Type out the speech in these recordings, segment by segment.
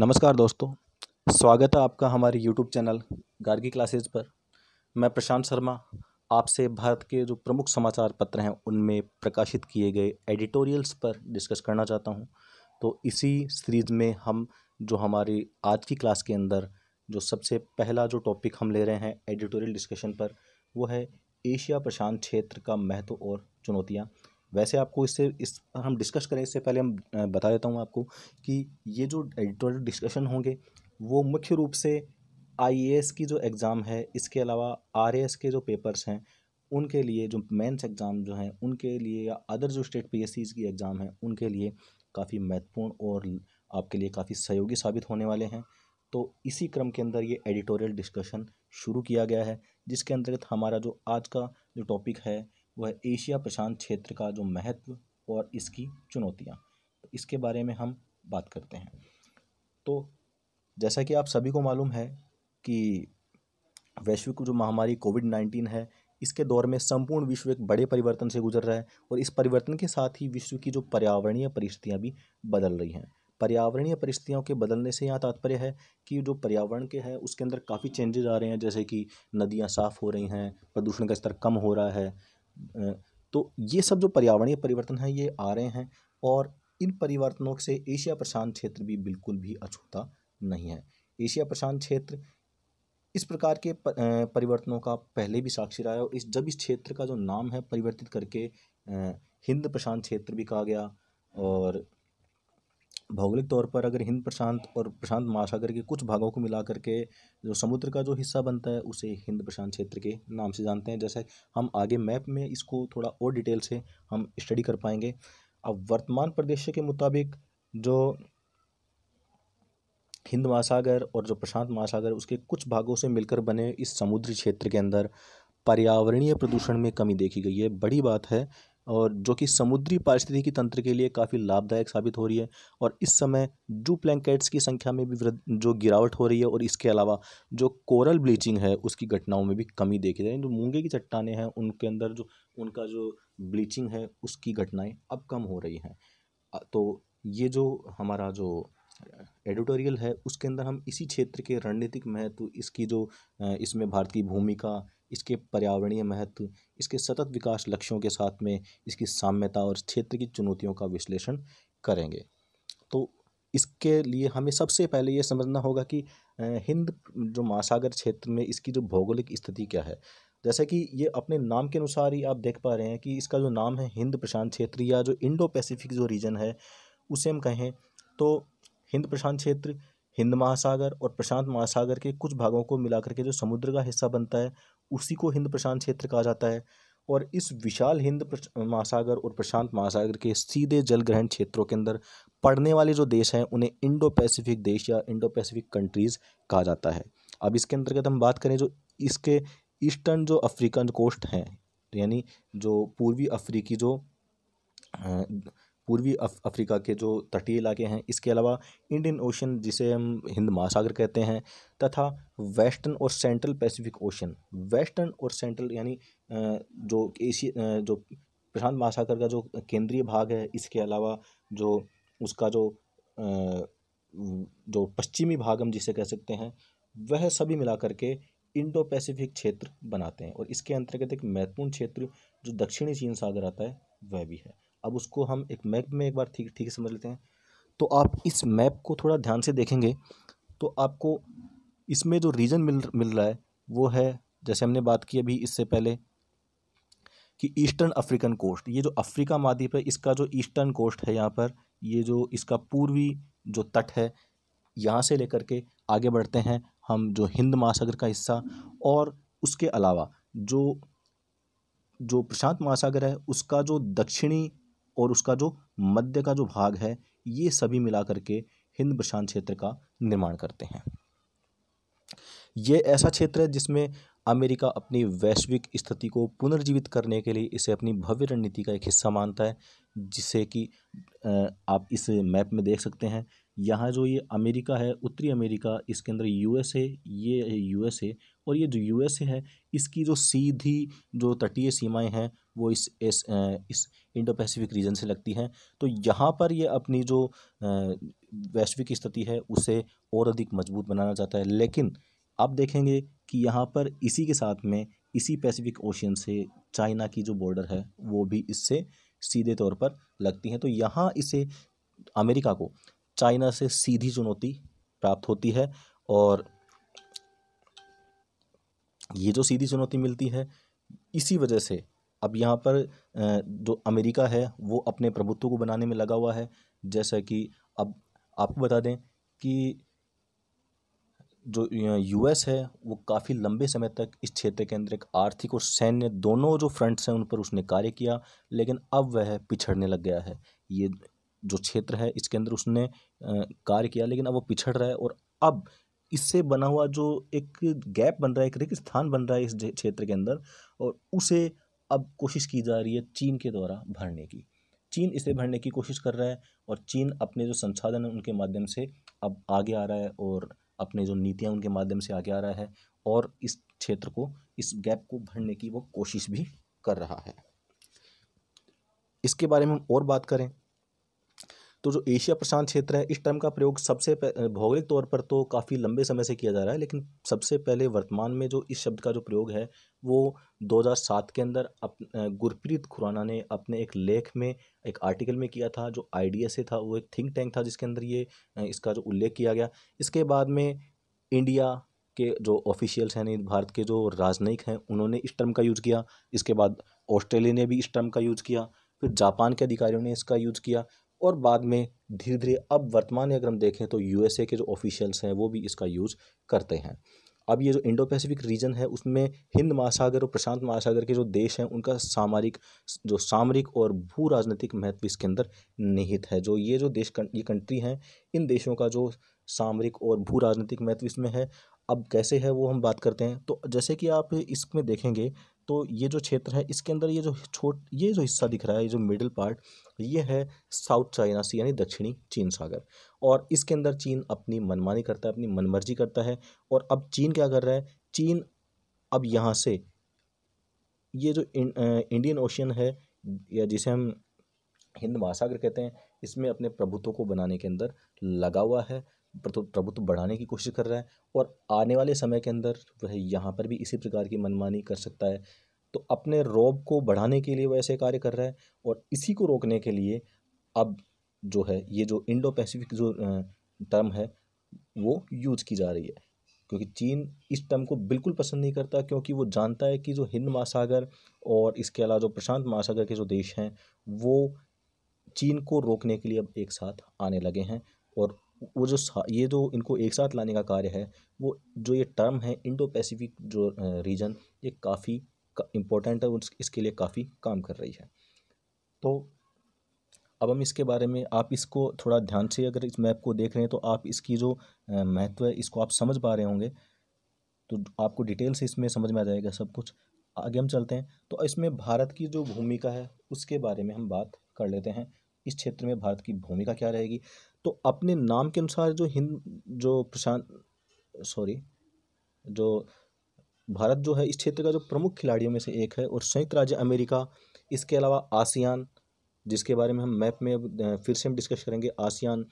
नमस्कार दोस्तों स्वागत है आपका हमारे यूट्यूब चैनल गार्गी क्लासेज पर मैं प्रशांत शर्मा आपसे भारत के जो प्रमुख समाचार पत्र हैं उनमें प्रकाशित किए गए एडिटोरियल्स पर डिस्कस करना चाहता हूं तो इसी सीरीज़ में हम जो हमारी आज की क्लास के अंदर जो सबसे पहला जो टॉपिक हम ले रहे हैं एडिटोरियल डिस्कशन पर वो है एशिया प्रशांत क्षेत्र का महत्व और चुनौतियाँ वैसे आपको इससे इस हम डिस्कस करें इससे पहले हम बता देता हूँ आपको कि ये जो एडिटोरियल डिस्कशन होंगे वो मुख्य रूप से आई की जो एग्ज़ाम है इसके अलावा आर के जो पेपर्स हैं उनके लिए जो मेंस एग्ज़ाम जो हैं उनके लिए या अदर जो स्टेट पी की एग्ज़ाम हैं उनके लिए काफ़ी महत्वपूर्ण और आपके लिए काफ़ी सहयोगी साबित होने वाले हैं तो इसी क्रम के अंदर ये एडिटोरियल डिस्कशन शुरू किया गया है जिसके अंतर्गत हमारा जो आज का जो टॉपिक है वह एशिया प्रशांत क्षेत्र का जो महत्व और इसकी चुनौतियाँ तो इसके बारे में हम बात करते हैं तो जैसा कि आप सभी को मालूम है कि वैश्विक जो महामारी कोविड नाइन्टीन है इसके दौर में संपूर्ण विश्व एक बड़े परिवर्तन से गुजर रहा है और इस परिवर्तन के साथ ही विश्व की जो पर्यावरणीय परिस्थितियाँ भी बदल रही हैं पर्यावरणीय परिस्थितियों के बदलने से यहाँ तात्पर्य है कि जो पर्यावरण के हैं उसके अंदर काफ़ी चेंजेज आ रहे हैं जैसे कि नदियाँ साफ़ हो रही हैं प्रदूषण का स्तर कम हो रहा है तो ये सब जो पर्यावरणीय परिवर्तन हैं ये आ रहे हैं और इन परिवर्तनों से एशिया प्रशांत क्षेत्र भी बिल्कुल भी अछूता नहीं है एशिया प्रशांत क्षेत्र इस प्रकार के परिवर्तनों का पहले भी साक्षी रहा है और इस जब इस क्षेत्र का जो नाम है परिवर्तित करके हिंद प्रशांत क्षेत्र भी कहा गया और भौगोलिक तौर पर अगर हिंद प्रशांत और प्रशांत महासागर के कुछ भागों को मिला करके जो समुद्र का जो हिस्सा बनता है उसे हिंद प्रशांत क्षेत्र के नाम से जानते हैं जैसे हम आगे मैप में इसको थोड़ा और डिटेल से हम स्टडी कर पाएंगे अब वर्तमान प्रदेश के मुताबिक जो हिंद महासागर और जो प्रशांत महासागर उसके कुछ भागों से मिलकर बने इस समुद्री क्षेत्र के अंदर पर्यावरणीय प्रदूषण में कमी देखी गई है बड़ी बात है और जो कि समुद्री पारिस्थितिकी तंत्र के लिए काफ़ी लाभदायक साबित हो रही है और इस समय जू प्लैंकेट्स की संख्या में भी जो गिरावट हो रही है और इसके अलावा जो कोरल ब्लीचिंग है उसकी घटनाओं में भी कमी देखी जा रही है जो मूंगे की चट्टाने हैं उनके अंदर जो उनका जो ब्लीचिंग है उसकी घटनाएँ अब कम हो रही हैं तो ये जो हमारा जो एडिटोरियल है उसके अंदर हम इसी क्षेत्र के रणनीतिक महत्व इसकी जो इसमें भारत की भूमिका इसके पर्यावरणीय महत्व इसके सतत विकास लक्ष्यों के साथ में इसकी साम्यता और क्षेत्र की चुनौतियों का विश्लेषण करेंगे तो इसके लिए हमें सबसे पहले ये समझना होगा कि हिंद जो महासागर क्षेत्र में इसकी जो भौगोलिक स्थिति क्या है जैसा कि ये अपने नाम के अनुसार ही आप देख पा रहे हैं कि इसका जो नाम है हिंद प्रशांत क्षेत्र या जो इंडो पैसिफिक जो रीजन है उसे हम कहें तो हिंद प्रशांत क्षेत्र हिंद महासागर और प्रशांत महासागर के कुछ भागों को मिलाकर के जो समुद्र का हिस्सा बनता है उसी को हिंद प्रशांत क्षेत्र कहा जाता है और इस विशाल हिंद महासागर और प्रशांत महासागर के सीधे जल ग्रहण क्षेत्रों के अंदर पड़ने वाले जो देश हैं उन्हें इंडो पैसिफिक देश या इंडो पैसिफिक कंट्रीज़ कहा जाता है अब इसके अंतर्गत हम बात करें जो इसके ईस्टर्न जो अफ्रीकन कोस्ट हैं यानी जो पूर्वी अफ्रीकी जो पूर्वी अफ्रीका के जो तटीय इलाके हैं इसके अलावा इंडियन ओशन जिसे हम हिंद महासागर कहते हैं तथा वेस्टर्न और सेंट्रल पैसिफिक ओशन वेस्टर्न और सेंट्रल यानी जो एशिया जो प्रशांत महासागर का जो केंद्रीय भाग है इसके अलावा जो उसका जो जो पश्चिमी भाग हम जिसे कह सकते हैं वह सभी मिला के इंडो पैसिफिक क्षेत्र बनाते हैं और इसके अंतर्गत एक महत्वपूर्ण क्षेत्र जो दक्षिणी चीन सागर आता है वह भी है अब उसको हम एक मैप में एक बार ठीक ठीक समझ लेते हैं तो आप इस मैप को थोड़ा ध्यान से देखेंगे तो आपको इसमें जो रीजन मिल मिल रहा है वो है जैसे हमने बात की अभी इससे पहले कि ईस्टर्न अफ्रीकन कोस्ट ये जो अफ्रीका महाद्वीप है इसका जो ईस्टर्न कोस्ट है यहाँ पर ये जो इसका पूर्वी जो तट है यहाँ से लेकर के आगे बढ़ते हैं हम जो हिंद महासागर का हिस्सा और उसके अलावा जो जो प्रशांत महासागर है उसका जो दक्षिणी और उसका जो मध्य का जो भाग है ये सभी मिला करके हिंद प्रशांत क्षेत्र का निर्माण करते हैं ये ऐसा क्षेत्र है जिसमें अमेरिका अपनी वैश्विक स्थिति को पुनर्जीवित करने के लिए इसे अपनी भव्य रणनीति का एक हिस्सा मानता है जिसे कि आप इस मैप में देख सकते हैं यहाँ जो ये अमेरिका है उत्तरी अमेरिका इसके अंदर यूएसए ये यूएसए और ये जो यूएसए है इसकी जो सीधी जो तटीय सीमाएं हैं वो इस इस इस इंडो पैसिफिक रीजन से लगती हैं तो यहाँ पर ये अपनी जो वैश्विक स्थिति है उसे और अधिक मजबूत बनाना चाहता है लेकिन आप देखेंगे कि यहाँ पर इसी के साथ में इसी पैसिफिक ओशियन से चाइना की जो बॉर्डर है वो भी इससे सीधे तौर पर लगती हैं तो यहाँ इसे अमेरिका को चाइना से सीधी चुनौती प्राप्त होती है और ये जो सीधी चुनौती मिलती है इसी वजह से अब यहाँ पर जो अमेरिका है वो अपने प्रभुत्व को बनाने में लगा हुआ है जैसा कि अब आपको बता दें कि जो यूएस है वो काफ़ी लंबे समय तक इस क्षेत्र के अंदर एक आर्थिक और सैन्य दोनों जो फ्रंट्स हैं उन पर उसने कार्य किया लेकिन अब वह पिछड़ने लग गया है ये जो क्षेत्र है इसके अंदर उसने कार्य किया लेकिन अब वो पिछड़ रहा है और अब इससे बना हुआ जो एक गैप बन रहा है एक रिक्त स्थान बन रहा है इस क्षेत्र के अंदर और उसे अब कोशिश की जा रही है चीन के द्वारा भरने की चीन इसे भरने की कोशिश कर रहा है और चीन अपने जो संसाधन हैं उनके माध्यम से अब आगे आ रहा है और अपने जो नीतियाँ उनके माध्यम से आगे आ रहा है और इस क्षेत्र को इस गैप को भरने की वो कोशिश भी कर रहा है इसके बारे में हम और बात करें तो जो एशिया प्रशांत क्षेत्र है इस टर्म का प्रयोग सबसे भौगोलिक तौर पर तो काफ़ी लंबे समय से किया जा रहा है लेकिन सबसे पहले वर्तमान में जो इस शब्द का जो प्रयोग है वो 2007 के अंदर अप गुरप्रीत खुराना ने अपने एक लेख में एक आर्टिकल में किया था जो आई से था वो एक थिंक टैंक था जिसके अंदर ये इसका जो उल्लेख किया गया इसके बाद में इंडिया के जो ऑफिशियल्स हैं भारत के जो राजनयिक हैं उन्होंने इस टर्म का यूज़ किया इसके बाद ऑस्ट्रेलिया ने भी इस टर्म का यूज़ किया फिर जापान के अधिकारियों ने इसका यूज़ किया और बाद में धीरे धीरे अब वर्तमान में अगर हम देखें तो यूएसए के जो ऑफिशियल्स हैं वो भी इसका यूज़ करते हैं अब ये जो इंडो पैसिफिक रीजन है उसमें हिंद महासागर और प्रशांत महासागर के जो देश हैं उनका सामरिक जो सामरिक और भू राजनीतिक महत्व इसके अंदर निहित है जो ये जो देश ये कंट्री हैं इन देशों का जो सामरिक और भू राजनीतिक महत्व इसमें है अब कैसे है वो हम बात करते हैं तो जैसे कि आप इसमें देखेंगे तो ये जो क्षेत्र है इसके अंदर ये जो छोट ये जो हिस्सा दिख रहा है ये जो मिडिल पार्ट ये है साउथ चाइना सी यानी दक्षिणी चीन सागर और इसके अंदर चीन अपनी मनमानी करता है अपनी मनमर्जी करता है और अब चीन क्या कर रहा है चीन अब यहाँ से ये जो इं, इंडियन ओशियन है या जिसे हम हिंद महासागर कहते हैं इसमें अपने प्रभुत्व को बनाने के अंदर लगा हुआ है तो प्रभुत्व तो बढ़ाने की कोशिश कर रहा है और आने वाले समय के अंदर वह यहाँ पर भी इसी प्रकार की मनमानी कर सकता है तो अपने रौब को बढ़ाने के लिए वह ऐसे कार्य कर रहा है और इसी को रोकने के लिए अब जो है ये जो इंडो पैसिफिक जो टर्म है वो यूज की जा रही है क्योंकि चीन इस टर्म को बिल्कुल पसंद नहीं करता क्योंकि वो जानता है कि जो हिंद महासागर और इसके अलावा जो प्रशांत महासागर के जो देश हैं वो चीन को रोकने के लिए अब एक साथ आने लगे हैं और वो जो ये जो इनको एक साथ लाने का कार्य है वो जो ये टर्म है इंडो पैसिफिक जो रीजन ये काफ़ी इम्पोर्टेंट है इसके लिए काफ़ी काम कर रही है तो अब हम इसके बारे में आप इसको थोड़ा ध्यान से अगर इस मैप को देख रहे हैं तो आप इसकी जो महत्व है इसको आप समझ पा रहे होंगे तो आपको डिटेल से इसमें समझ में आ जाएगा सब कुछ आगे हम चलते हैं तो इसमें भारत की जो भूमिका है उसके बारे में हम बात कर लेते हैं इस क्षेत्र में भारत की भूमिका क्या रहेगी तो अपने नाम के अनुसार जो हिंद जो प्रशांत सॉरी जो भारत जो है इस क्षेत्र का जो प्रमुख खिलाड़ियों में से एक है और संयुक्त राज्य अमेरिका इसके अलावा आसियान जिसके बारे में हम मैप में फिर से हम डिस्कस करेंगे आसियान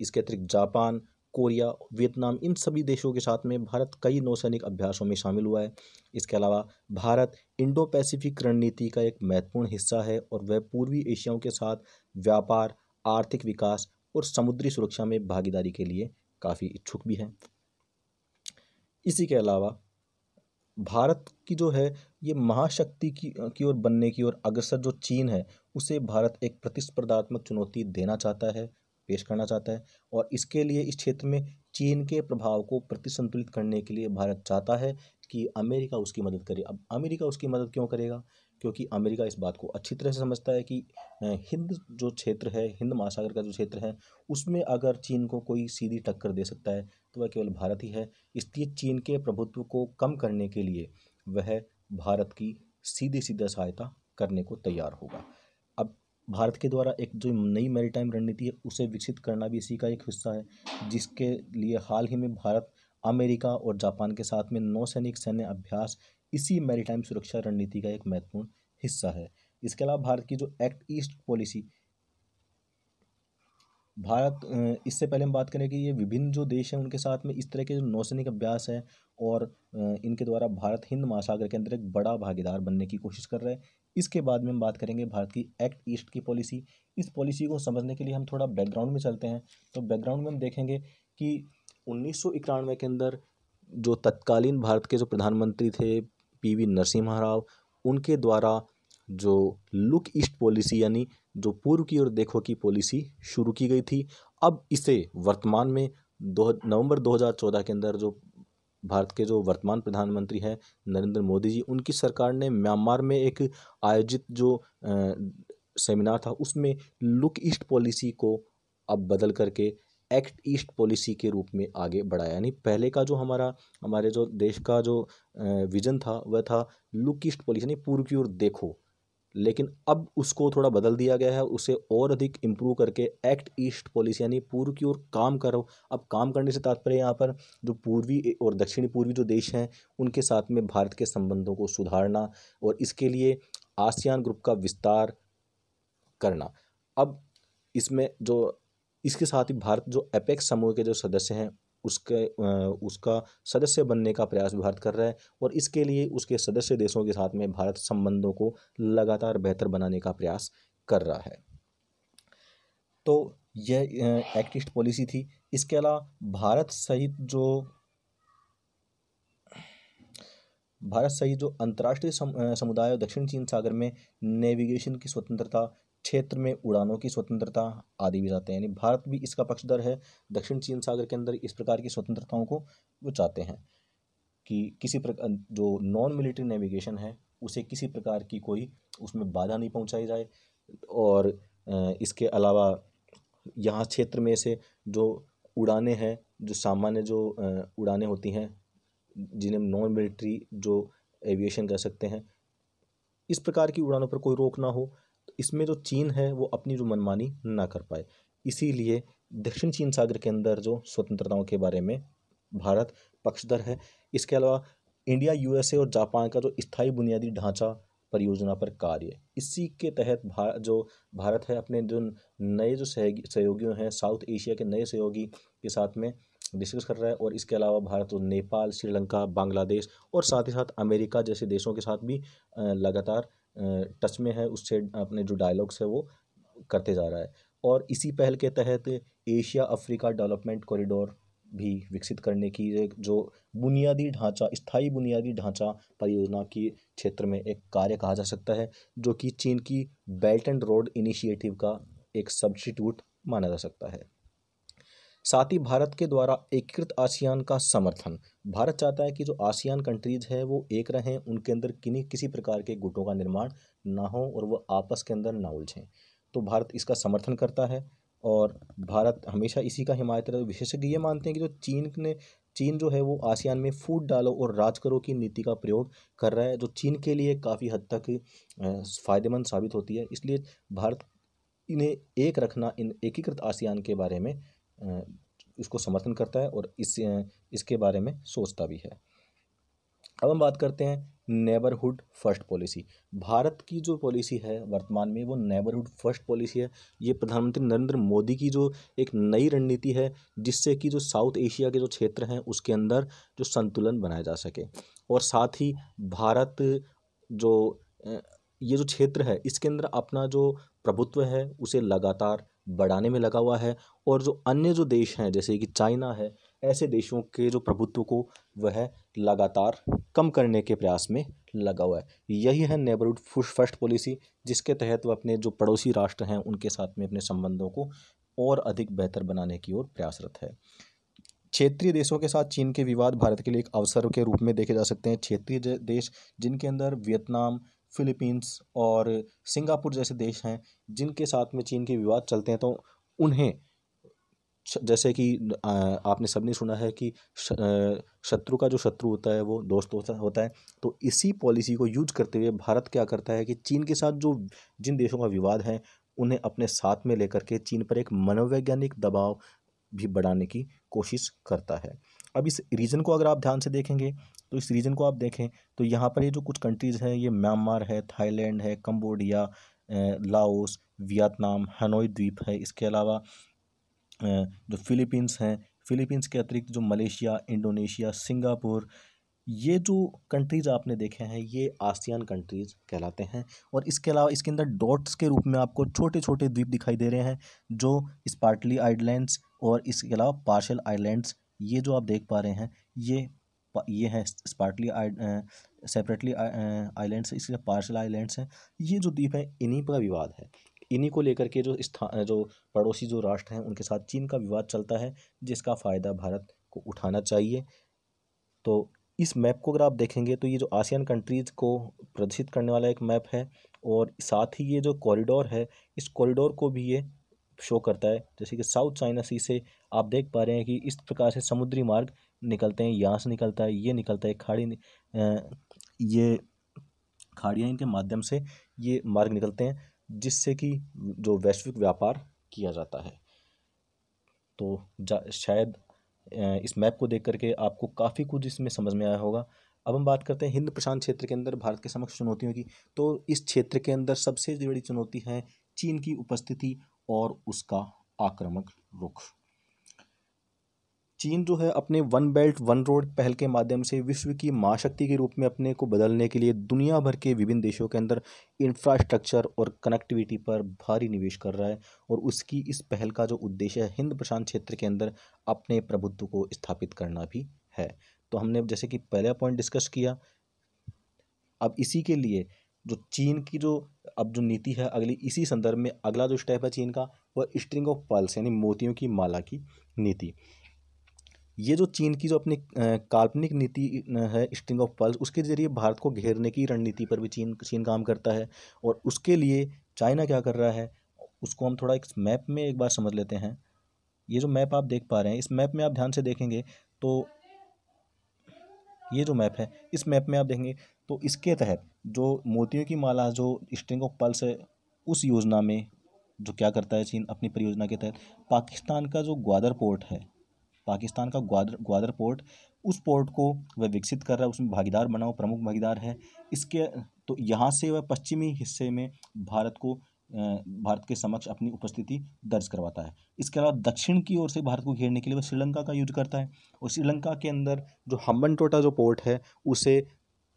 इसके अतिरिक्त जापान कोरिया वियतनाम इन सभी देशों के साथ में भारत कई नौसैनिक अभ्यासों में शामिल हुआ है इसके अलावा भारत इंडो पैसिफिक रणनीति का एक महत्वपूर्ण हिस्सा है और वह पूर्वी एशियाओं के साथ व्यापार आर्थिक विकास और समुद्री सुरक्षा में भागीदारी के लिए काफ़ी इच्छुक भी हैं इसी के अलावा भारत की जो है ये महाशक्ति की की ओर बनने की ओर अग्रसर जो चीन है उसे भारत एक प्रतिस्पर्धात्मक चुनौती देना चाहता है पेश करना चाहता है और इसके लिए इस क्षेत्र में चीन के प्रभाव को प्रतिसंतुलित करने के लिए भारत चाहता है कि अमेरिका उसकी मदद करे अब अमेरिका उसकी मदद क्यों करेगा क्योंकि अमेरिका इस बात को अच्छी तरह से समझता है कि हिंद जो क्षेत्र है हिंद महासागर का जो क्षेत्र है उसमें अगर चीन को कोई सीधी टक्कर दे सकता है तो वह केवल भारत ही है इसलिए चीन के प्रभुत्व को कम करने के लिए वह भारत की सीधी सीधा सहायता करने को तैयार होगा अब भारत के द्वारा एक जो नई मैरीटाइम रणनीति है उसे विकसित करना भी इसी का एक हिस्सा है जिसके लिए हाल ही में भारत अमेरिका और जापान के साथ में नौसैनिक सैन्य अभ्यास इसी मैरीटाइम सुरक्षा रणनीति का एक महत्वपूर्ण हिस्सा है इसके अलावा भारत की जो एक्ट ईस्ट पॉलिसी भारत इससे पहले हम बात करें कि ये विभिन्न जो देश हैं उनके साथ में इस तरह के जो नौसैनिक अभ्यास हैं और इनके द्वारा भारत हिंद महासागर के अंदर एक बड़ा भागीदार बनने की कोशिश कर रहे हैं इसके बाद में हम बात करेंगे भारत की एक्ट ईस्ट की पॉलिसी इस पॉलिसी को समझने के लिए हम थोड़ा बैकग्राउंड में चलते हैं तो बैकग्राउंड में हम देखेंगे कि उन्नीस के अंदर जो तत्कालीन भारत के जो प्रधानमंत्री थे पीवी नरसिम्हा राव उनके द्वारा जो लुक ईस्ट पॉलिसी यानी जो पूर्व की ओर देखो की पॉलिसी शुरू की गई थी अब इसे वर्तमान में दो नवंबर 2014 के अंदर जो भारत के जो वर्तमान प्रधानमंत्री हैं नरेंद्र मोदी जी उनकी सरकार ने म्यांमार में एक आयोजित जो आ, सेमिनार था उसमें लुक ईस्ट पॉलिसी को अब बदल करके एक्ट ईस्ट पॉलिसी के रूप में आगे बढ़ाया यानी पहले का जो हमारा हमारे जो देश का जो विज़न था वह था लुक ईस्ट पॉलिसी यानी पूर्व की ओर देखो लेकिन अब उसको थोड़ा बदल दिया गया है उसे और अधिक इम्प्रूव करके एक्ट ईस्ट पॉलिसी यानी पूर्व की ओर काम करो अब काम करने से तात्पर्य यहाँ पर जो पूर्वी और दक्षिणी पूर्वी जो देश हैं उनके साथ में भारत के संबंधों को सुधारना और इसके लिए आसियान ग्रुप का विस्तार करना अब इसमें जो इसके साथ ही भारत जो एपेक्स समूह के जो सदस्य हैं उसके उसका सदस्य बनने का प्रयास भारत कर रहा है और इसके लिए उसके सदस्य देशों के साथ में भारत संबंधों को लगातार बेहतर बनाने का प्रयास कर रहा है तो यह एक्ट पॉलिसी थी इसके अलावा भारत सहित जो भारत सहित जो अंतर्राष्ट्रीय समुदाय दक्षिण चीन सागर में नेविगेशन की स्वतंत्रता क्षेत्र में उड़ानों की स्वतंत्रता आदि भी चाहते हैं यानी भारत भी इसका पक्षधर है दक्षिण चीन सागर के अंदर इस प्रकार की स्वतंत्रताओं को वो चाहते हैं कि किसी प्रकार जो नॉन मिलिट्री नेविगेशन है उसे किसी प्रकार की कोई उसमें बाधा नहीं पहुंचाई जाए और इसके अलावा यहाँ क्षेत्र में से जो उड़ाने हैं जो सामान्य जो उड़ाने होती हैं जिन्हें नॉन मिलिट्री जो एविएशन कह सकते हैं इस प्रकार की उड़ानों पर कोई रोक ना हो इसमें जो चीन है वो अपनी जो मनमानी ना कर पाए इसीलिए दक्षिण चीन सागर के अंदर जो स्वतंत्रताओं के बारे में भारत पक्षधर है इसके अलावा इंडिया यूएसए और जापान का जो स्थायी बुनियादी ढांचा परियोजना पर कार्य इसी के तहत भार, जो भारत है अपने जो नए जो सहयोगी सहयोगियों हैं साउथ एशिया के नए सहयोगी के साथ में डिस्कस कर रहा है और इसके अलावा भारत तो नेपाल श्रीलंका बांग्लादेश और साथ ही साथ अमेरिका जैसे देशों के साथ भी लगातार टच में है उससे अपने जो डायलॉग्स है वो करते जा रहा है और इसी पहल के तहत एशिया अफ्रीका डेवलपमेंट कॉरिडोर भी विकसित करने की जो बुनियादी ढांचा स्थायी बुनियादी ढांचा परियोजना की क्षेत्र में एक कार्य कहा जा सकता है जो कि चीन की बेल्ट एंड रोड इनिशिएटिव का एक सब्सिट्यूट माना जा सकता है साथ ही भारत के द्वारा एकीकृत आसियान का समर्थन भारत चाहता है कि जो आसियान कंट्रीज़ है वो एक रहें उनके अंदर किन्हीं किसी प्रकार के गुटों का निर्माण ना हो और वह आपस के अंदर ना उलझें तो भारत इसका समर्थन करता है और भारत हमेशा इसी का हिमायत करता है विशेषज्ञ ये मानते हैं कि जो चीन ने चीन जो है वो आसियान में फूट डालो और राज करो की नीति का प्रयोग कर रहा है जो चीन के लिए काफ़ी हद तक फ़ायदेमंद साबित होती है इसलिए भारत इन्हें एक रखना इन एकीकृत आसियान के बारे में इसको समर्थन करता है और इस इसके बारे में सोचता भी है अब हम बात करते हैं नेबरहुड फर्स्ट पॉलिसी भारत की जो पॉलिसी है वर्तमान में वो नेबरहुड फर्स्ट पॉलिसी है ये प्रधानमंत्री नरेंद्र मोदी की जो एक नई रणनीति है जिससे कि जो साउथ एशिया के जो क्षेत्र हैं उसके अंदर जो संतुलन बनाया जा सके और साथ ही भारत जो ये जो क्षेत्र है इसके अंदर अपना जो प्रभुत्व है उसे लगातार बढ़ाने में लगा हुआ है और जो अन्य जो देश हैं जैसे कि चाइना है ऐसे देशों के जो प्रभुत्व को वह लगातार कम करने के प्रयास में लगा हुआ है यही है नेबरहुड फर्स्ट पॉलिसी जिसके तहत वह अपने जो पड़ोसी राष्ट्र हैं उनके साथ में अपने संबंधों को और अधिक बेहतर बनाने की ओर प्रयासरत है क्षेत्रीय देशों के साथ चीन के विवाद भारत के लिए एक अवसर के रूप में देखे जा सकते हैं क्षेत्रीय देश जिनके अंदर वियतनाम फिलीपींस और सिंगापुर जैसे देश हैं जिनके साथ में चीन के विवाद चलते हैं तो उन्हें जैसे कि आपने सबने सुना है कि शत्रु का जो शत्रु होता है वो दोस्त होता होता है तो इसी पॉलिसी को यूज करते हुए भारत क्या करता है कि चीन के साथ जो जिन देशों का विवाद है उन्हें अपने साथ में लेकर के चीन पर एक मनोवैज्ञानिक दबाव भी बढ़ाने की कोशिश करता है अब इस रीजन को अगर आप ध्यान से देखेंगे तो इस रीजन को आप देखें तो यहाँ पर ये जो कुछ कंट्रीज़ हैं ये म्यांमार है थाईलैंड है कम्बोडिया लाओस वियतनाम हनोई द्वीप है इसके अलावा जो फिलीपींस हैं फिलीपींस के अतिरिक्त जो मलेशिया इंडोनेशिया सिंगापुर ये जो कंट्रीज़ आपने देखे हैं ये आसियान कंट्रीज़ कहलाते हैं और इसके अलावा इसके अंदर डॉट्स के रूप में आपको छोटे छोटे द्वीप दिखाई दे रहे हैं जो स्पार्टली आइलैंड्स और इसके अलावा पार्शल आइलैंड्स ये जो आप देख पा रहे हैं ये ये है स्पार्टली सेपरेटली आइलैंड्स इसके पार्शल आइलैंड्स हैं ये जो द्वीप हैं इन्हीं पर विवाद है इन्हीं को लेकर के जो स्थान जो पड़ोसी जो राष्ट्र हैं उनके साथ चीन का विवाद चलता है जिसका फ़ायदा भारत को उठाना चाहिए तो इस मैप को अगर आप देखेंगे तो ये जो आसियान कंट्रीज़ को प्रदर्शित करने वाला एक मैप है और साथ ही ये जो कॉरिडोर है इस कॉरिडोर को भी ये शो करता है जैसे कि साउथ चाइना सी से आप देख पा रहे हैं कि इस प्रकार से समुद्री मार्ग निकलते हैं यहाँ से निकलता है ये निकलता है खाड़ी ये खाड़ियाँ इनके माध्यम से ये मार्ग निकलते हैं जिससे कि जो वैश्विक व्यापार किया जाता है तो जा शायद इस मैप को देख करके आपको काफ़ी कुछ इसमें समझ में आया होगा अब हम बात करते हैं हिंद प्रशांत क्षेत्र के अंदर भारत के समक्ष चुनौतियों की तो इस क्षेत्र के अंदर सबसे बड़ी चुनौती है चीन की उपस्थिति और उसका आक्रामक रुख चीन जो है अपने वन बेल्ट वन रोड पहल के माध्यम से विश्व की महाशक्ति के रूप में अपने को बदलने के लिए दुनिया भर के विभिन्न देशों के अंदर इंफ्रास्ट्रक्चर और कनेक्टिविटी पर भारी निवेश कर रहा है और उसकी इस पहल का जो उद्देश्य है हिंद प्रशांत क्षेत्र के अंदर अपने प्रभुत्व को स्थापित करना भी है तो हमने जैसे कि पहला पॉइंट डिस्कस किया अब इसी के लिए जो चीन की जो अब जो नीति है अगली इसी संदर्भ में अगला जो स्टेप है चीन का वह स्ट्रिंग ऑफ पल्स यानी मोतियों की माला की नीति ये जो चीन की जो अपनी काल्पनिक नीति है स्ट्रिंग ऑफ पल्स उसके जरिए भारत को घेरने की रणनीति पर भी चीन चीन काम करता है और उसके लिए चाइना क्या कर रहा है उसको हम थोड़ा एक मैप में एक बार समझ लेते हैं ये जो मैप आप देख पा रहे हैं इस मैप में आप ध्यान से देखेंगे तो ये जो मैप है इस मैप में आप देखेंगे तो इसके तहत जो मोतियों की माला जो स्ट्रिंग ऑफ पल्स है उस योजना में जो क्या करता है चीन अपनी परियोजना के तहत पाकिस्तान का जो ग्वादर पोर्ट है पाकिस्तान का ग्वादर ग्वादर पोर्ट उस पोर्ट को वह विकसित कर रहा है उसमें भागीदार बना हुआ प्रमुख भागीदार है इसके तो यहाँ से वह पश्चिमी हिस्से में भारत को भारत के समक्ष अपनी उपस्थिति दर्ज करवाता है इसके अलावा दक्षिण की ओर से भारत को घेरने के लिए वह श्रीलंका का यूज करता है और श्रीलंका के अंदर जो हम्बन टोटा जो पोर्ट है उसे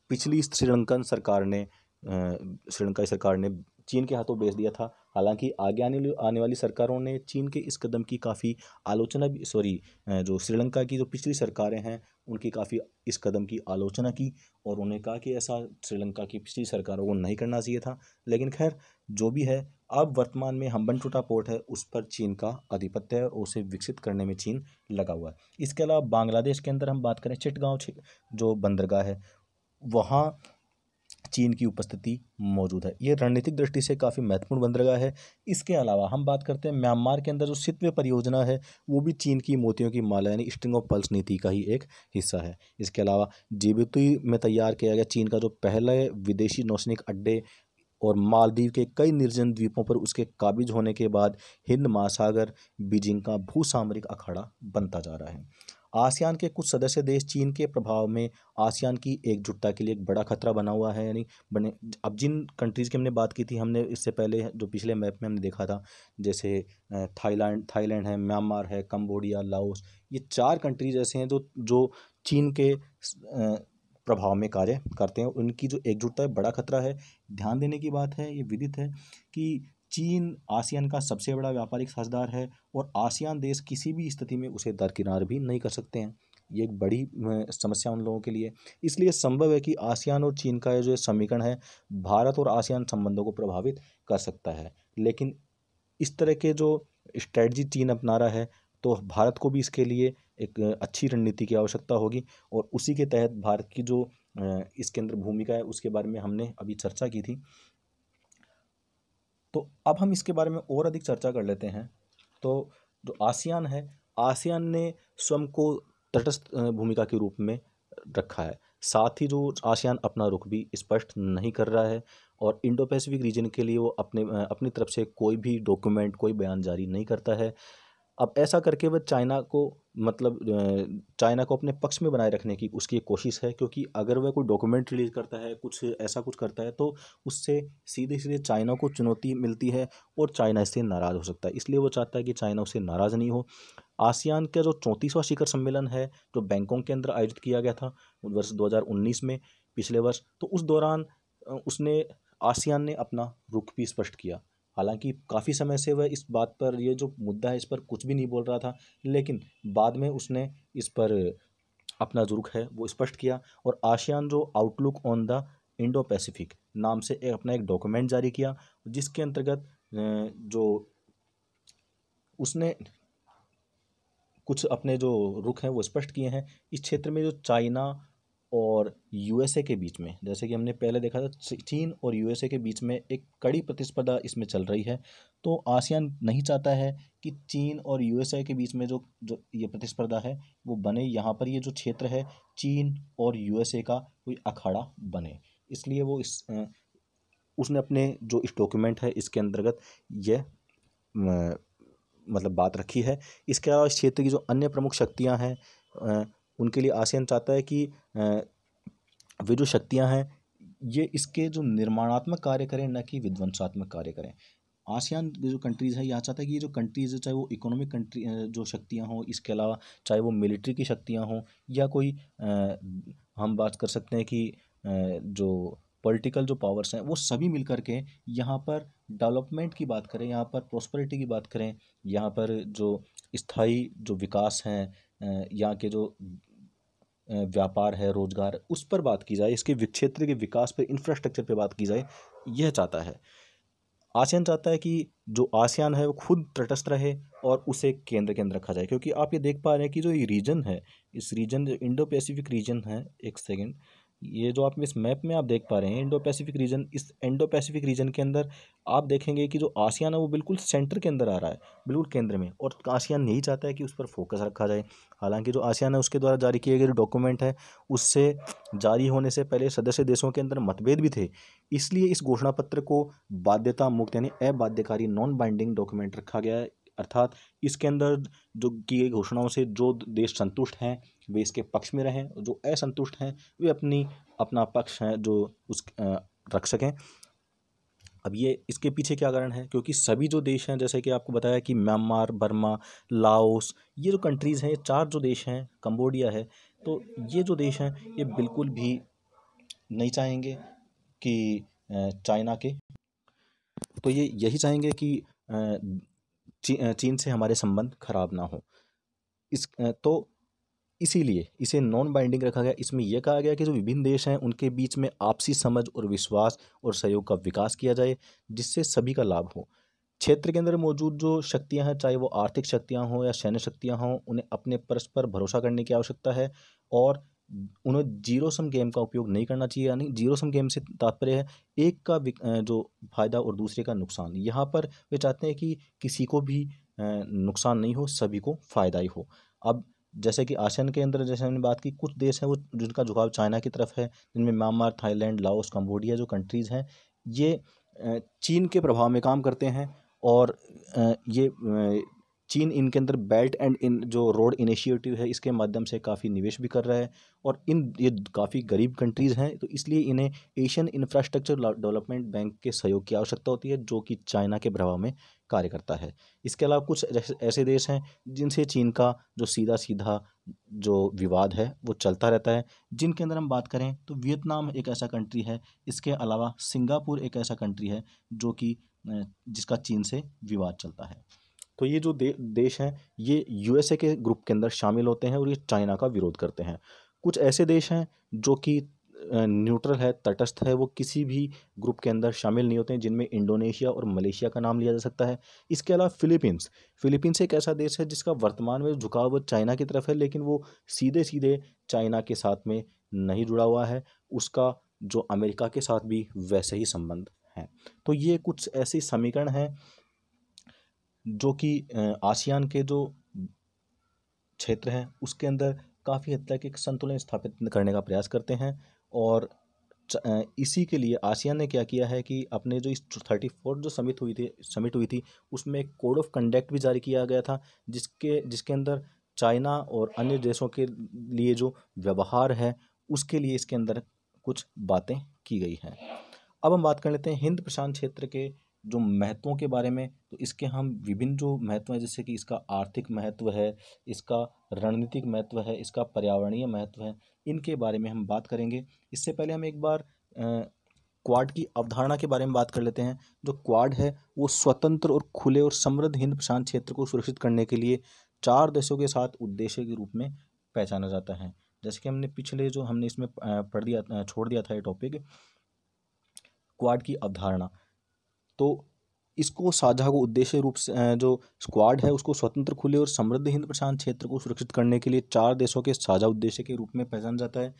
पिछली श्रीलंकन सरकार ने श्रीलंकाई सरकार ने चीन के हाथों बेच दिया था हालांकि आगे आने आने वाली सरकारों ने चीन के इस कदम की काफ़ी आलोचना भी सॉरी जो श्रीलंका की जो पिछली सरकारें हैं उनकी काफ़ी इस कदम की आलोचना की और उन्होंने कहा कि ऐसा श्रीलंका की पिछली सरकारों को नहीं करना चाहिए था लेकिन खैर जो भी है अब वर्तमान में हम्बन टूटा पोर्ट है उस पर चीन का आधिपत्य है और उसे विकसित करने में चीन लगा हुआ है इसके अलावा बांग्लादेश के अंदर हम बात करें चिटगांव जो बंदरगाह है वहाँ चीन की उपस्थिति मौजूद है ये रणनीतिक दृष्टि से काफ़ी महत्वपूर्ण बन रहा है इसके अलावा हम बात करते हैं म्यांमार के अंदर जो सितवे परियोजना है वो भी चीन की मोतियों की माला यानी स्ट्रिंग ऑफ पल्स नीति का ही एक हिस्सा है इसके अलावा जीबीटी में तैयार किया गया चीन का जो पहला विदेशी नौसैनिक अड्डे और मालदीव के कई निर्जन द्वीपों पर उसके काबिज होने के बाद हिंद महासागर बीजिंग का भूसामरिक अखाड़ा बनता जा रहा है आसियान के कुछ सदस्य देश चीन के प्रभाव में आसियान की एकजुटता के लिए एक बड़ा खतरा बना हुआ है यानी बने अब जिन कंट्रीज़ की हमने बात की थी हमने इससे पहले जो पिछले मैप में हमने देखा था जैसे थाईलैंड थाईलैंड है म्यांमार है कम्बोडिया लाओस ये चार कंट्रीज ऐसे हैं जो जो चीन के प्रभाव में कार्य करते हैं उनकी जो एकजुटता है बड़ा खतरा है ध्यान देने की बात है ये विदित है कि चीन आसियान का सबसे बड़ा व्यापारिक साझेदार है और आसियान देश किसी भी स्थिति में उसे दरकिनार भी नहीं कर सकते हैं ये एक बड़ी समस्या उन लोगों के लिए इसलिए संभव है कि आसियान और चीन का जो समीकरण है भारत और आसियान संबंधों को प्रभावित कर सकता है लेकिन इस तरह के जो स्ट्रेटजी चीन अपना रहा है तो भारत को भी इसके लिए एक अच्छी रणनीति की आवश्यकता होगी और उसी के तहत भारत की जो इसके अंदर भूमिका है उसके बारे में हमने अभी चर्चा की थी तो अब हम इसके बारे में और अधिक चर्चा कर लेते हैं तो जो आसियान है आसियान ने स्वयं को तटस्थ भूमिका के रूप में रखा है साथ ही जो आसियान अपना रुख भी स्पष्ट नहीं कर रहा है और इंडो पैसिफिक रीजन के लिए वो अपने अपनी तरफ से कोई भी डॉक्यूमेंट कोई बयान जारी नहीं करता है अब ऐसा करके वह चाइना को मतलब चाइना को अपने पक्ष में बनाए रखने की उसकी एक कोशिश है क्योंकि अगर वह कोई डॉक्यूमेंट रिलीज करता है कुछ ऐसा कुछ करता है तो उससे सीधे सीधे चाइना को चुनौती मिलती है और चाइना इससे नाराज़ हो सकता है इसलिए वो चाहता है कि चाइना उससे नाराज़ नहीं हो आसियान का जो चौंतीसवां शिखर सम्मेलन है जो बैंकॉक के अंदर आयोजित किया गया था वर्ष दो में पिछले वर्ष तो उस दौरान उसने आसियान ने अपना रुख भी स्पष्ट किया हालांकि काफ़ी समय से वह इस बात पर ये जो मुद्दा है इस पर कुछ भी नहीं बोल रहा था लेकिन बाद में उसने इस पर अपना जो रुख है वो स्पष्ट किया और आशियान जो outlook on the Indo Pacific नाम से एक अपना एक डॉक्यूमेंट जारी किया जिसके अंतर्गत जो उसने कुछ अपने जो रुख हैं वो स्पष्ट किए हैं इस क्षेत्र में जो चाइना और यूएसए के बीच में जैसे कि हमने पहले देखा था चीन और यूएसए के बीच में एक कड़ी प्रतिस्पर्धा इसमें चल रही है तो आसियान नहीं चाहता है कि चीन और यूएसए के बीच में जो जो ये प्रतिस्पर्धा है वो बने यहाँ पर ये जो क्षेत्र है चीन और यूएसए का कोई अखाड़ा बने इसलिए वो इस उसने अपने जो इस डॉक्यूमेंट है इसके अंतर्गत यह मतलब बात रखी है इसके अलावा इस क्षेत्र की जो अन्य प्रमुख शक्तियाँ हैं उनके लिए आसियान चाहता है कि वे जो शक्तियाँ हैं ये इसके जो निर्माणात्मक कार्य करें न कि विध्वंसात्मक कार्य करें आसियान जो कंट्रीज़ हैं यहाँ चाहता है कि ये जो कंट्रीज़ है चाहे वो इकोनॉमिक कंट्री जो शक्तियाँ हों इसके अलावा चाहे वो मिलिट्री की शक्तियाँ हों या कोई आ, हम बात कर सकते हैं कि आ, जो पॉलिटिकल जो पावर्स हैं वो सभी मिल के यहाँ पर डेवलपमेंट की बात करें यहाँ पर प्रॉस्परिटी की बात करें यहाँ पर जो स्थाई जो विकास हैं यहाँ के जो व्यापार है रोजगार उस पर बात की जाए इसके क्षेत्र के विकास पर इंफ्रास्ट्रक्चर पर बात की जाए यह चाहता है आसियान चाहता है कि जो आसियान है वो खुद तटस्थ रहे और उसे केंद्र के अंदर रखा जाए क्योंकि आप ये देख पा रहे हैं कि जो ये रीजन है इस रीजन जो इंडो पैसिफिक रीजन है एक सेकेंड ये जो आप इस मैप में आप देख पा रहे हैं इंडो पैसिफिक रीजन इस इंडो पैसिफिक रीजन के अंदर आप देखेंगे कि जो आसियान है वो बिल्कुल सेंटर के अंदर आ रहा है बिल्कुल केंद्र में और आसियान यही चाहता है कि उस पर फोकस रखा जाए हालांकि जो आसियान है उसके द्वारा जारी किए गए डॉक्यूमेंट है उससे जारी होने से पहले सदस्य देशों के अंदर मतभेद भी थे इसलिए इस घोषणा पत्र को बाध्यता मुक्त यानी अबाध्यकारी नॉन बाइंडिंग डॉक्यूमेंट रखा गया है अर्थात इसके अंदर जो किए घोषणाओं से जो देश संतुष्ट हैं वे इसके पक्ष में रहें जो असंतुष्ट हैं वे अपनी अपना पक्ष हैं जो उस रख सकें अब ये इसके पीछे क्या कारण है क्योंकि सभी जो देश हैं जैसे कि आपको बताया कि म्यांमार बर्मा लाओस ये जो कंट्रीज़ हैं ये चार जो देश हैं कंबोडिया है तो ये जो देश हैं ये बिल्कुल भी नहीं चाहेंगे कि चाइना के तो ये यही चाहेंगे कि ची, चीन से हमारे संबंध खराब ना हो इस तो इसीलिए इसे नॉन बाइंडिंग रखा गया इसमें यह कहा गया कि जो विभिन्न देश हैं उनके बीच में आपसी समझ और विश्वास और सहयोग का विकास किया जाए जिससे सभी का लाभ हो क्षेत्र के अंदर मौजूद जो शक्तियां हैं चाहे वो आर्थिक शक्तियां हों या सैन्य शक्तियां हों उन्हें अपने परस्पर भरोसा करने की आवश्यकता है और उन्हें जीरो सम गेम का उपयोग नहीं करना चाहिए यानी जीरो सम गेम से तात्पर्य है एक का जो फायदा और दूसरे का नुकसान यहाँ पर वे चाहते हैं कि किसी को भी नुकसान नहीं हो सभी को फ़ायदा ही हो अब जैसे कि आसियान के अंदर जैसे हमने बात की कुछ देश हैं वो जिनका झुकाव चाइना की तरफ है जिनमें म्यांमार थाईलैंड लाओस कम्बोडिया जो कंट्रीज़ हैं ये चीन के प्रभाव में काम करते हैं और ये चीन इनके अंदर बेल्ट एंड इन जो रोड इनिशिएटिव है इसके माध्यम से काफ़ी निवेश भी कर रहा है और इन ये काफ़ी गरीब कंट्रीज़ हैं तो इसलिए इन्हें एशियन इंफ्रास्ट्रक्चर डेवलपमेंट बैंक के सहयोग की आवश्यकता होती है जो कि चाइना के प्रभाव में कार्य करता है इसके अलावा कुछ ऐसे देश हैं जिनसे चीन का जो सीधा सीधा जो विवाद है वो चलता रहता है जिनके अंदर हम बात करें तो वियतनाम एक ऐसा कंट्री है इसके अलावा सिंगापुर एक ऐसा कंट्री है जो कि जिसका चीन से विवाद चलता है तो ये जो दे, देश हैं ये यूएसए के ग्रुप के अंदर शामिल होते हैं और ये चाइना का विरोध करते हैं कुछ ऐसे देश हैं जो कि न्यूट्रल है तटस्थ है वो किसी भी ग्रुप के अंदर शामिल नहीं होते हैं जिनमें इंडोनेशिया और मलेशिया का नाम लिया जा सकता है इसके अलावा फिलीपींस फिलीपींस एक ऐसा देश है जिसका वर्तमान में झुकाव चाइना की तरफ है लेकिन वो सीधे सीधे चाइना के साथ में नहीं जुड़ा हुआ है उसका जो अमेरिका के साथ भी वैसे ही संबंध हैं तो ये कुछ ऐसे समीकरण हैं जो कि आसियान के जो क्षेत्र हैं उसके अंदर काफ़ी हद तक एक संतुलन स्थापित करने का प्रयास करते हैं और इसी के लिए आसियान ने क्या किया है कि अपने जो इस थर्टी फोर्थ जो समिट हुई थी समिट हुई थी उसमें एक कोड ऑफ कंडक्ट भी जारी किया गया था जिसके जिसके अंदर चाइना और अन्य देशों के लिए जो व्यवहार है उसके लिए इसके अंदर कुछ बातें की गई हैं अब हम बात कर लेते हैं हिंद प्रशांत क्षेत्र के जो महत्वों के बारे में तो इसके हम विभिन्न जो महत्व हैं जैसे कि इसका आर्थिक महत्व है इसका रणनीतिक महत्व है इसका पर्यावरणीय महत्व है इनके बारे में हम बात करेंगे इससे पहले हम एक बार क्वाड की अवधारणा के बारे में बात कर लेते हैं जो क्वाड है वो स्वतंत्र और खुले और समृद्ध हिंद प्रशांत क्षेत्र को सुरक्षित करने के लिए चार देशों के साथ उद्देश्य के रूप में पहचाना जाता है जैसे कि हमने पिछले जो हमने इसमें पढ़ दिया छोड़ दिया था ये टॉपिक क्वाड की अवधारणा तो इसको साझा को उद्देश्य रूप से जो स्क्वाड है उसको स्वतंत्र खुले और समृद्ध हिंद प्रशांत क्षेत्र को सुरक्षित करने के लिए चार देशों के साझा उद्देश्य के रूप में पहचाना जाता है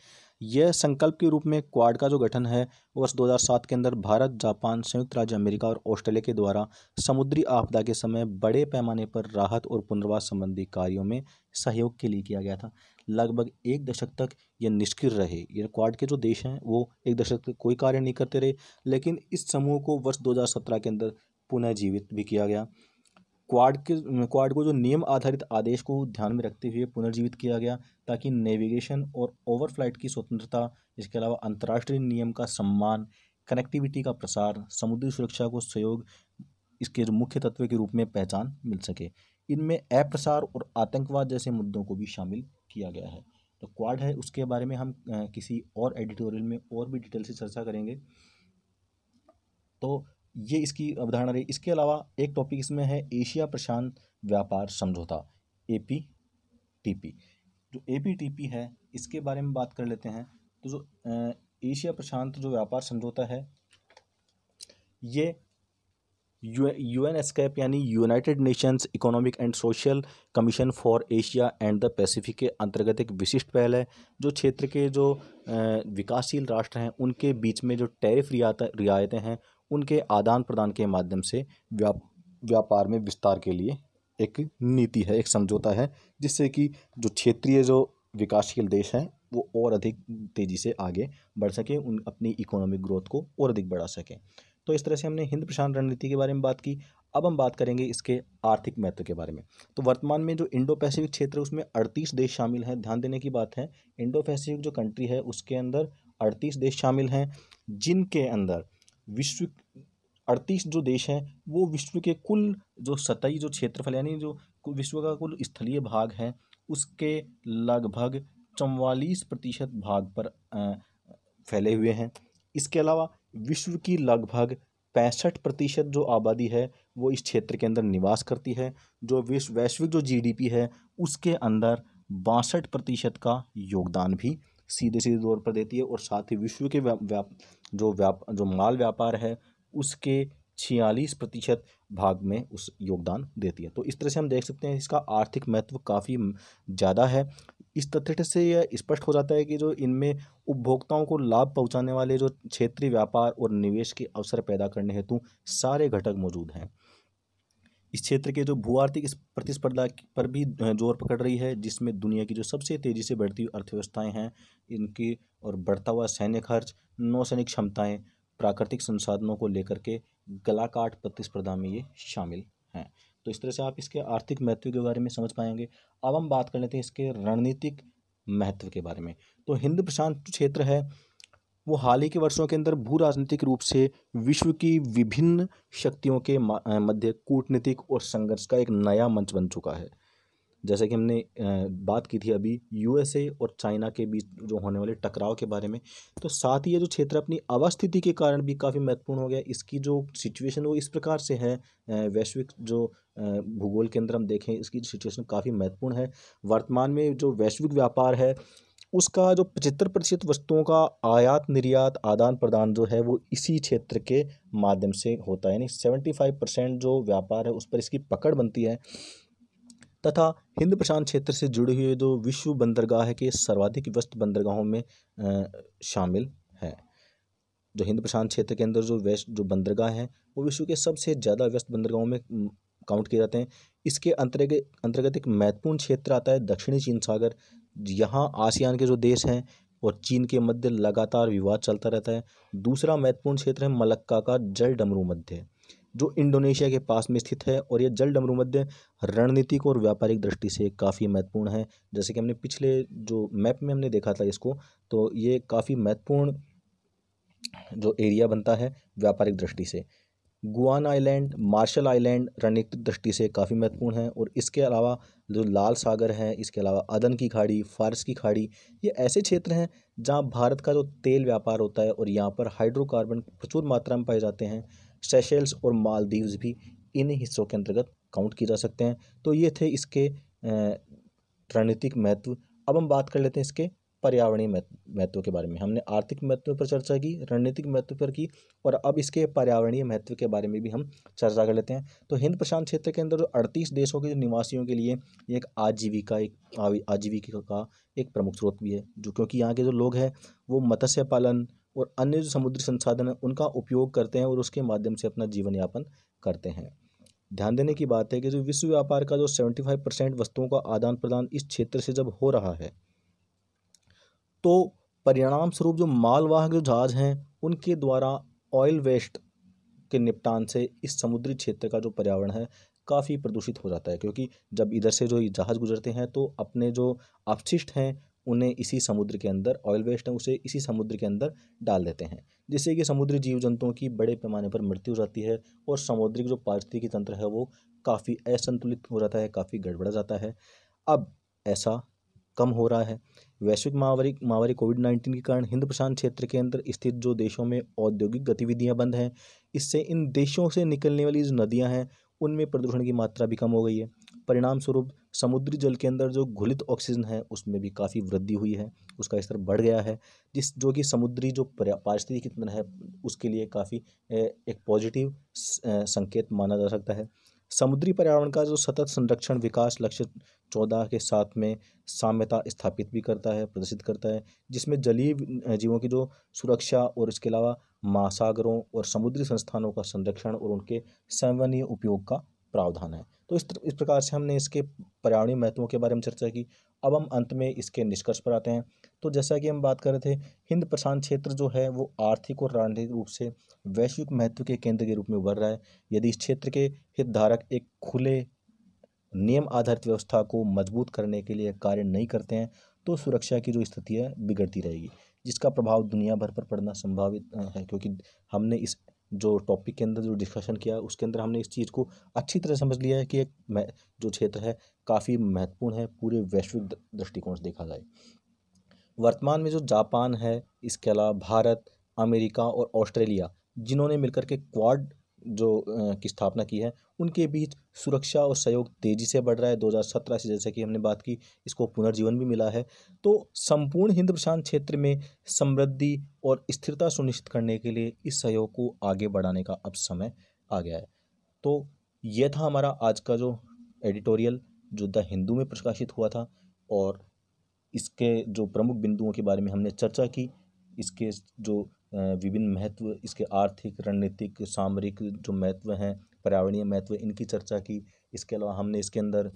यह संकल्प के रूप में क्वाड का जो गठन है वर्ष 2007 के अंदर भारत जापान संयुक्त राज्य अमेरिका और ऑस्ट्रेलिया के द्वारा समुद्री आपदा के समय बड़े पैमाने पर राहत और पुनर्वास संबंधी कार्यों में सहयोग के लिए किया गया था लगभग एक दशक तक यह निष्क्रिय रहे ये क्वाड के जो देश हैं वो एक दशक तक कोई कार्य नहीं करते रहे लेकिन इस समूह को वर्ष 2017 के अंदर पुनर्जीवित भी किया गया क्वाड के क्वाड को जो नियम आधारित आदेश को ध्यान में रखते हुए पुनर्जीवित किया गया ताकि नेविगेशन और ओवरफ्लाइट की स्वतंत्रता इसके अलावा अंतर्राष्ट्रीय नियम का सम्मान कनेक्टिविटी का प्रसार समुद्री सुरक्षा को सहयोग इसके मुख्य तत्व के रूप में पहचान मिल सके इनमें अप्रसार और आतंकवाद जैसे मुद्दों को भी शामिल किया गया है तो क्वाड है उसके बारे में हम किसी और एडिटोरियल में और भी डिटेल से चर्चा करेंगे तो ये इसकी अवधारणा रही इसके अलावा एक टॉपिक इसमें है एशिया प्रशांत व्यापार समझौता ए पी टी पी जो ए पी टी पी है इसके बारे में बात कर लेते हैं तो जो एशिया प्रशांत जो व्यापार समझौता है ये यू एन एस्कैप यानी United Nations Economic and Social Commission for Asia and the Pacific के अंतर्गत एक विशिष्ट पहल है जो क्षेत्र के जो विकासशील राष्ट्र हैं उनके बीच में जो टैरिफ रियायतें हैं उनके आदान प्रदान के माध्यम से व्याप व्यापार में विस्तार के लिए एक नीति है एक समझौता है जिससे कि जो क्षेत्रीय जो विकासशील देश हैं वो और अधिक तेज़ी से आगे बढ़ सकें उन अपनी इकोनॉमिक ग्रोथ को और अधिक बढ़ा सकें तो इस तरह से हमने हिंद प्रशांत रणनीति के बारे में बात की अब हम बात करेंगे इसके आर्थिक महत्व के बारे में तो वर्तमान में जो इंडो पैसिफिक क्षेत्र है उसमें अड़तीस देश शामिल हैं ध्यान देने की बात है इंडो पैसिफिक जो कंट्री है उसके अंदर अड़तीस देश शामिल हैं जिनके अंदर विश्व अड़तीस जो देश हैं वो विश्व के कुल जो सतही जो क्षेत्रफल यानी जो विश्व का कुल स्थलीय भाग है उसके लगभग चौवालीस प्रतिशत भाग पर फैले हुए हैं इसके अलावा विश्व की लगभग पैंसठ प्रतिशत जो आबादी है वो इस क्षेत्र के अंदर निवास करती है जो विश्व वैश्विक जो जीडीपी है उसके अंदर बासठ प्रतिशत का योगदान भी सीधे सीधे तौर पर देती है और साथ ही विश्व के व्याप जो व्याप जो माल व्यापार है उसके छियालीस प्रतिशत भाग में उस योगदान देती है तो इस तरह से हम देख सकते हैं इसका आर्थिक महत्व काफ़ी ज़्यादा है इस तथ्य से यह स्पष्ट हो जाता है कि जो इनमें उपभोक्ताओं को लाभ पहुंचाने वाले जो क्षेत्रीय व्यापार और निवेश के अवसर पैदा करने हेतु सारे घटक मौजूद हैं इस क्षेत्र के जो भू आर्थिक प्रतिस्पर्धा पर भी जोर पकड़ रही है जिसमें दुनिया की जो सबसे तेज़ी से बढ़ती हुई अर्थव्यवस्थाएँ हैं इनकी और बढ़ता हुआ सैन्य खर्च नौसैनिक क्षमताएँ प्राकृतिक संसाधनों को लेकर के गलाकाट प्रतिस्पर्धा में ये शामिल हैं तो इस तरह से आप इसके आर्थिक महत्व के बारे में समझ पाएंगे अब हम बात कर लेते हैं इसके रणनीतिक महत्व के बारे में तो हिंद प्रशांत क्षेत्र है वो हाल ही के वर्षों के अंदर भू राजनीतिक रूप से विश्व की विभिन्न शक्तियों के मध्य कूटनीतिक और संघर्ष का एक नया मंच बन चुका है जैसे कि हमने बात की थी अभी यूएसए और चाइना के बीच जो होने वाले टकराव के बारे में तो साथ ही ये जो क्षेत्र अपनी अवस्थिति के कारण भी काफ़ी महत्वपूर्ण हो गया इसकी जो सिचुएशन वो इस प्रकार से है वैश्विक जो भूगोल के अंदर हम देखें इसकी सिचुएशन काफ़ी महत्वपूर्ण है वर्तमान में जो वैश्विक व्यापार है उसका जो पचहत्तर प्रतिशत वस्तुओं का आयात निर्यात आदान प्रदान जो है वो इसी क्षेत्र के माध्यम से होता है यानी सेवेंटी फाइव परसेंट जो व्यापार है उस पर इसकी पकड़ बनती है तथा हिंद प्रशांत क्षेत्र से जुड़े हुए जो विश्व बंदरगाह के सर्वाधिक व्यस्त बंदरगाहों में शामिल है जो हिंद प्रशांत क्षेत्र के अंदर जो वेस्ट जो बंदरगाह हैं वो विश्व के सबसे ज़्यादा व्यस्त बंदरगाहों में काउंट किए जाते हैं इसके अंतर्गत अंतर्गत एक महत्वपूर्ण क्षेत्र आता है दक्षिणी चीन सागर यहाँ आसियान के जो देश हैं और चीन के मध्य लगातार विवाद चलता रहता है दूसरा महत्वपूर्ण क्षेत्र है मलक्का का जल डमरू मध्य जो इंडोनेशिया के पास में स्थित है और यह जल डमरू मध्य रणनीतिक और व्यापारिक दृष्टि से काफ़ी महत्वपूर्ण है जैसे कि हमने पिछले जो मैप में हमने देखा था इसको तो ये काफ़ी महत्वपूर्ण जो एरिया बनता है व्यापारिक दृष्टि से गुआन आइलैंड मार्शल आइलैंड रणनीतिक दृष्टि से काफ़ी महत्वपूर्ण है और इसके अलावा जो लाल सागर है इसके अलावा अदन की खाड़ी फारस की खाड़ी ये ऐसे क्षेत्र हैं जहाँ भारत का जो तेल व्यापार होता है और यहाँ पर हाइड्रोकार्बन प्रचुर मात्रा में पाए जाते हैं सेशेल्स और मालदीव्स भी इन हिस्सों के अंतर्गत काउंट किए जा सकते हैं तो ये थे इसके रणनीतिक महत्व अब हम बात कर लेते हैं इसके पर्यावरणीय महत्व के बारे में हमने आर्थिक महत्व पर चर्चा की रणनीतिक महत्व पर की और अब इसके पर्यावरणीय महत्व के बारे में भी हम चर्चा कर लेते हैं तो हिंद प्रशांत क्षेत्र के अंदर अड़तीस देशों के जो निवासियों के लिए एक आजीविका एक आजीविका का एक प्रमुख स्रोत भी है जो क्योंकि यहाँ के जो लोग हैं वो मत्स्य पालन और अन्य जो समुद्री संसाधन हैं उनका उपयोग करते हैं और उसके माध्यम से अपना जीवन यापन करते हैं ध्यान देने की बात है कि जो विश्व व्यापार का जो सेवेंटी फाइव परसेंट वस्तुओं का आदान प्रदान इस क्षेत्र से जब हो रहा है तो परिणाम स्वरूप जो मालवाहक जो जहाज़ हैं उनके द्वारा ऑयल वेस्ट के निपटान से इस समुद्री क्षेत्र का जो पर्यावरण है काफ़ी प्रदूषित हो जाता है क्योंकि जब इधर से जो जहाज़ गुजरते हैं तो अपने जो अपशिष्ट हैं उन्हें इसी समुद्र के अंदर ऑयल वेस्ट हैं उसे इसी समुद्र के अंदर डाल देते हैं जिससे कि समुद्री जीव जंतुओं की बड़े पैमाने पर मृत्यु हो जाती है और समुद्री जो पारिस्थितिकी तंत्र है वो काफ़ी असंतुलित हो जाता है काफ़ी गड़बड़ा जाता है अब ऐसा कम हो रहा है वैश्विक महावारी महावारी कोविड नाइन्टीन के कारण हिंद प्रशांत क्षेत्र के अंदर स्थित जो देशों में औद्योगिक गतिविधियां बंद हैं इससे इन देशों से निकलने वाली जो नदियां हैं उनमें प्रदूषण की मात्रा भी कम हो गई है परिणाम स्वरूप समुद्री जल के अंदर जो घुलित ऑक्सीजन है उसमें भी काफ़ी वृद्धि हुई है उसका स्तर बढ़ गया है जिस जो कि समुद्री जो पारिस्थितिक तंत्र है उसके लिए काफ़ी एक पॉजिटिव संकेत माना जा सकता है समुद्री पर्यावरण का जो सतत संरक्षण विकास लक्ष्य चौदह के साथ में साम्यता स्थापित भी करता है प्रदर्शित करता है जिसमें जलीय जीवों की जो सुरक्षा और इसके अलावा महासागरों और समुद्री संस्थानों का संरक्षण और उनके संवनीय उपयोग का प्रावधान है तो इस इस प्रकार से हमने इसके पर्यावरणीय महत्वों के बारे में चर्चा की अब हम अंत में इसके निष्कर्ष पर आते हैं तो जैसा कि हम बात कर रहे थे हिंद प्रशांत क्षेत्र जो है वो आर्थिक और राजनीतिक रूप से वैश्विक महत्व के केंद्र के रूप में उभर रहा है यदि इस क्षेत्र के हितधारक एक खुले नियम आधारित व्यवस्था को मजबूत करने के लिए कार्य नहीं करते हैं तो सुरक्षा की जो स्थिति है बिगड़ती रहेगी जिसका प्रभाव दुनिया भर पर पड़ना संभावित है क्योंकि हमने इस जो टॉपिक के अंदर जो डिस्कशन किया उसके अंदर हमने इस चीज़ को अच्छी तरह समझ लिया है कि एक जो क्षेत्र है काफ़ी महत्वपूर्ण है पूरे वैश्विक दृष्टिकोण से देखा जाए वर्तमान में जो जापान है इसके अलावा भारत अमेरिका और ऑस्ट्रेलिया जिन्होंने मिलकर के क्वाड जो की स्थापना की है उनके बीच सुरक्षा और सहयोग तेज़ी से बढ़ रहा है 2017 से जैसे कि हमने बात की इसको पुनर्जीवन भी मिला है तो संपूर्ण हिंद प्रशांत क्षेत्र में समृद्धि और स्थिरता सुनिश्चित करने के लिए इस सहयोग को आगे बढ़ाने का अब समय आ गया है तो यह था हमारा आज का जो एडिटोरियल जो द हिंदू में प्रकाशित हुआ था और इसके जो प्रमुख बिंदुओं के बारे में हमने चर्चा की इसके जो विभिन्न महत्व इसके आर्थिक रणनीतिक सामरिक जो महत्व हैं पर्यावरणीय महत्व इनकी चर्चा की इसके अलावा हमने इसके अंदर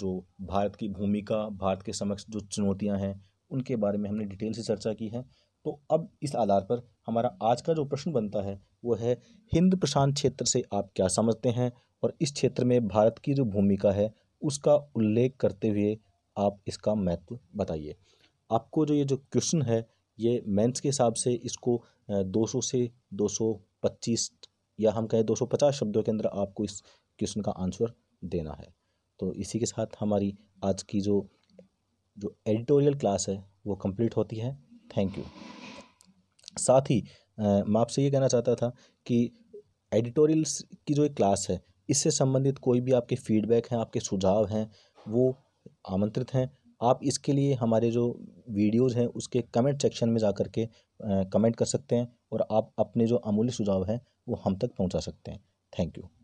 जो भारत की भूमिका भारत के समक्ष जो चुनौतियाँ हैं उनके बारे में हमने डिटेल से चर्चा की है तो अब इस आधार पर हमारा आज का जो प्रश्न बनता है वो है हिंद प्रशांत क्षेत्र से आप क्या समझते हैं और इस क्षेत्र में भारत की जो भूमिका है उसका उल्लेख करते हुए आप इसका महत्व बताइए आपको जो ये जो क्वेश्चन है ये मेंस के हिसाब से इसको 200 से 225 या हम कहें 250 शब्दों के अंदर आपको इस क्वेश्चन का आंसर देना है तो इसी के साथ हमारी आज की जो जो एडिटोरियल क्लास है वो कंप्लीट होती है थैंक यू साथ ही मैं आपसे ये कहना चाहता था कि एडिटोरियल्स की जो एक क्लास है इससे संबंधित कोई भी आपके फीडबैक हैं आपके सुझाव हैं वो आमंत्रित हैं आप इसके लिए हमारे जो वीडियोज़ हैं उसके कमेंट सेक्शन में जा कर के कमेंट कर सकते हैं और आप अपने जो अमूल्य सुझाव हैं वो हम तक पहुँचा सकते हैं थैंक यू